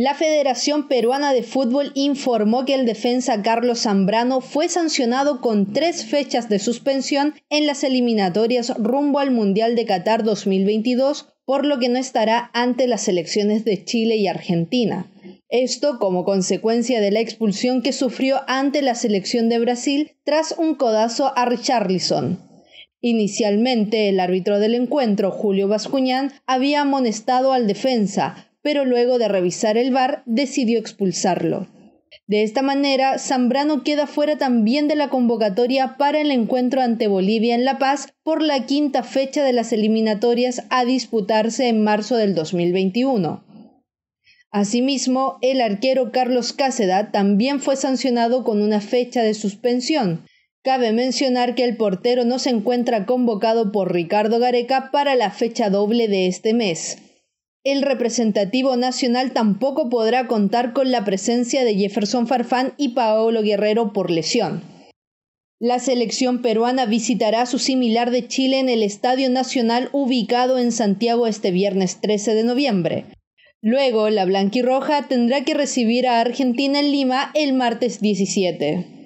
La Federación Peruana de Fútbol informó que el defensa Carlos Zambrano fue sancionado con tres fechas de suspensión en las eliminatorias rumbo al Mundial de Qatar 2022, por lo que no estará ante las selecciones de Chile y Argentina. Esto como consecuencia de la expulsión que sufrió ante la selección de Brasil tras un codazo a Richarlison. Inicialmente, el árbitro del encuentro, Julio Bascuñán, había amonestado al defensa, pero luego de revisar el bar decidió expulsarlo. De esta manera, Zambrano queda fuera también de la convocatoria para el encuentro ante Bolivia en La Paz por la quinta fecha de las eliminatorias a disputarse en marzo del 2021. Asimismo, el arquero Carlos Cáceda también fue sancionado con una fecha de suspensión. Cabe mencionar que el portero no se encuentra convocado por Ricardo Gareca para la fecha doble de este mes el representativo nacional tampoco podrá contar con la presencia de Jefferson Farfán y Paolo Guerrero por lesión. La selección peruana visitará a su similar de Chile en el Estadio Nacional ubicado en Santiago este viernes 13 de noviembre. Luego, la blanquirroja tendrá que recibir a Argentina en Lima el martes 17.